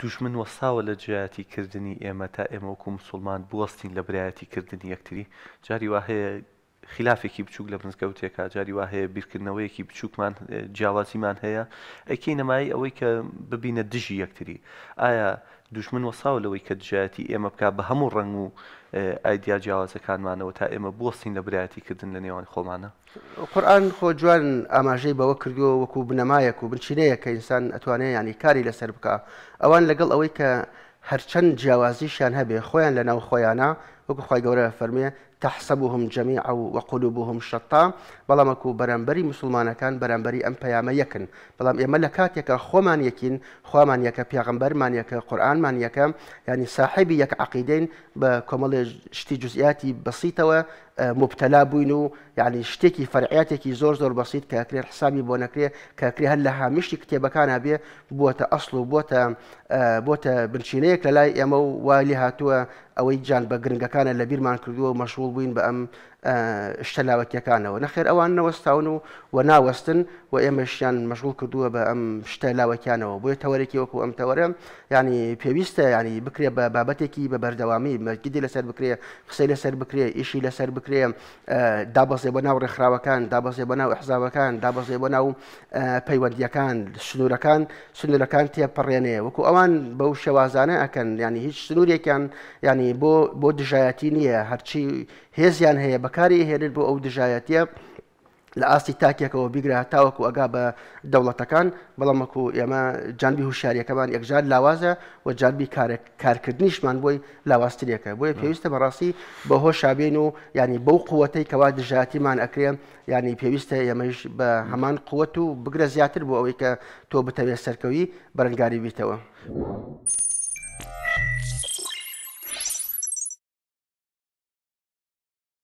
دوشمن وەساوە لە جیاتی کردنی ئێمە تا ئێمە وەکو مسلمان بوەستین لە برایەتی کردنی یەکتری جاری وا هەیە خلافێکی بچووک لە بنزگەوتێکا جاری وا هەیە بیرکردنەوەیەکی بچووکمان جیاوازیمان هەیە ئەکەی نەمایی ئەوەی کە ببینە دژی یەکتری ئایا دوشمن وەساو لەوەی کە جیاتی ئێمە بک بە هەموو ڕنگ و ئایدیا جیاوازەکانمانەوە تا ئێمە بۆستین لە برایەتیکردن لە نێوان خۆمانە قورآن خۆ جوان ئاماژەی بەوە کردووە وەکو بنەمایەک و بنچینەیە کە ئینسان ئەتوانێت ینی کاری لەسەر بکە ئەوان لەگەڵ ئەوەی کە هەرچەند جیاوازیشیان هەبێ خۆیان لە ناو خۆیانە وەکو خی گەورە فەرمێ تەحسەبوهم جەمی ئەو وەقلوبهم شەتا بەڵامەکو بەرەمبەری مسلمانەکان بەرەمبەری ئەم پەیامە یەکن بەڵام ئێمە لە کاتێکە خۆمان یەکین خوامان یەکە پیاغمبەرمان یەکە قورآنمان یەکە ینی ساحبی یەک عقیدین بە کۆمەڵێ شتی جزئیاتی بەسییتەوە مبتلا بووین و یعنی شتێکی فەرعاتێکی زۆر زۆر بەسییت کەکرێت حسابی بۆ نەکرێ کەکرێ هەر لە هامیشتی کتێبەکانە بێ بووە بووە ئەسڵ و بۆتە بۆتە بنشینەیەک لە لای ئێمە و والی هاتووە ئەوەی جان بە گرنگەکانە لە بیرمان کردووە مەشغول بووین بە ئەم شتەلاوەکیەکانەوە نەخێر ئەوان نەوەستاون و و ناوەستن و ئێمەشیان مەشغول کردووە بە ئەم شتەلاوەکیانەوە بۆیە تەوەرێکی وەکو ئەم تەوەرە ینی پێویستە ینی بکرێ بە بابەتێکی بە بەردەوامی مەرگدی لەسەر بکرێ قسەی لەسەر بکرێ ئیشی لەسەر بکرێ دابەزێ بە ناو ڕێکخراوەکان دابەزێ بە ناو حزاوەکان دابەزێ بە ناو پەیوەندیەکان سنوورەکان سنوورەکان تێپەڕێنێ وەکو ئەوان بەو شێوازانە ئەکەن ینی هیچ سنوورێکیان ینی بۆ بۆ دژایەتی نییە هەرچی هێزیان هەیە بە بەکاری هێنێت بۆ ئەو دژایەتە لە ئاستی تاکێکەوە بیگرە تاوەکو ئەگا بە دەوڵەتەکان بەڵامەکو ئێمە جانبی هوشاریەکەمان یەکجار لاوازە و جانبی کارکردنیشمان بۆی لاوااستریەکە بۆیە پێویستە بەڕاستی بەهۆ شابێن و ینی بەو قوەتەی کەوا دژاتیمان ئەکرێن ینی پێویستە ئێمەش بە هەمان قووەت و بگرە زیاتر بۆ ئەوەی کە تۆ بتەوێت سەرکەوی بەرەنگاری بیتەوە.